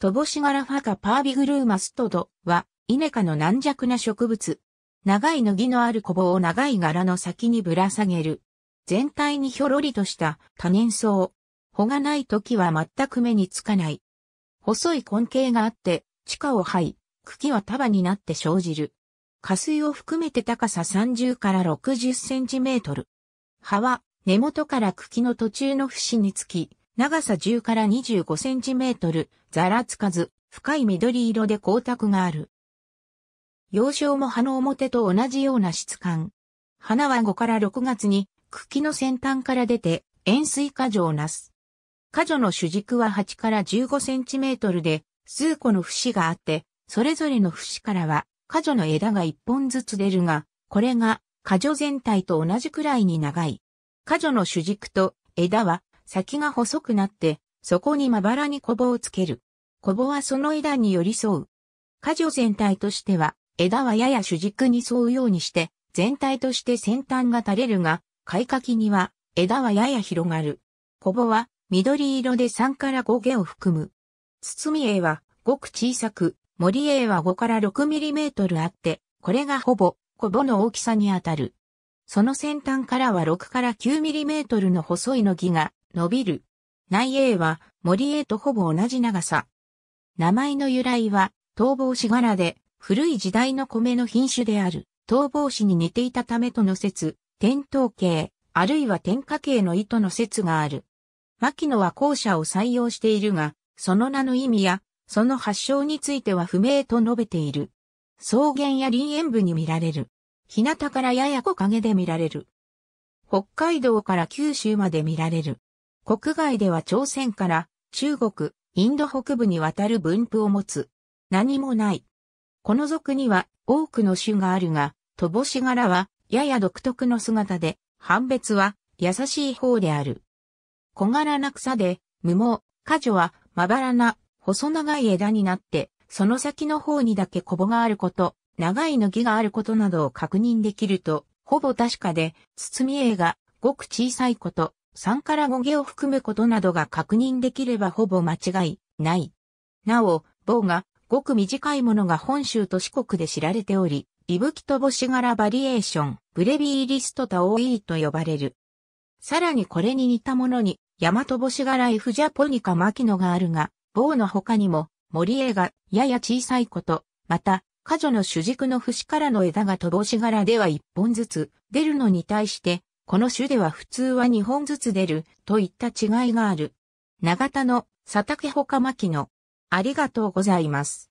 トボシガラファカパービグルーマストドは、イネ科の軟弱な植物。長い麦のあるコボを長い柄の先にぶら下げる。全体にひょろりとした多年草。穂がない時は全く目につかない。細い根茎があって、地下を這い、茎は束になって生じる。下水を含めて高さ30から60センチメートル。葉は根元から茎の途中の節につき、長さ10から25センチメートル、ざらつかず、深い緑色で光沢がある。幼少も葉の表と同じような質感。花は5から6月に茎の先端から出て円錐果樹をなす。果樹の主軸は8から15センチメートルで数個の節があって、それぞれの節からは果樹の枝が1本ずつ出るが、これが果樹全体と同じくらいに長い。果樹の主軸と枝は先が細くなって、そこにまばらにコボをつける。コボはその枝に寄り添う。果樹全体としては、枝はやや主軸に沿うようにして、全体として先端が垂れるが、開花期には、枝はやや広がる。コボは、緑色で3から5毛を含む。包み絵は、ごく小さく、森絵は5から6ミリメートルあって、これがほぼ、コボの大きさにあたる。その先端からは6から9ミリメートルの細いの木が伸びる。内栄は森栄とほぼ同じ長さ。名前の由来は、逃亡し柄で、古い時代の米の品種である、逃亡しに似ていたためとの説、天頭系、あるいは天下系の意図の説がある。牧野は後者を採用しているが、その名の意味や、その発祥については不明と述べている。草原や林園部に見られる。日向からやや木陰で見られる。北海道から九州まで見られる。国外では朝鮮から中国、インド北部にわたる分布を持つ。何もない。この属には多くの種があるが、とぼし柄はやや独特の姿で、判別は優しい方である。小柄な草で、無毛、果樹はまばらな細長い枝になって、その先の方にだけコボがあること、長いの木があることなどを確認できると、ほぼ確かで、包み絵がごく小さいこと、3から5毛を含むことなどが確認できればほぼ間違いない。なお、棒がごく短いものが本州と四国で知られており、いぶきとシ柄バリエーション、ブレビーリストタオイーと呼ばれる。さらにこれに似たものに、ヤマトシ柄フジャポニカマキノがあるが、棒の他にも、森絵がやや小さいこと、また、ジ女の主軸の節からの枝がと星柄では一本ずつ出るのに対して、この種では普通は2本ずつ出るといった違いがある。長田の佐竹穂か牧野。ありがとうございます。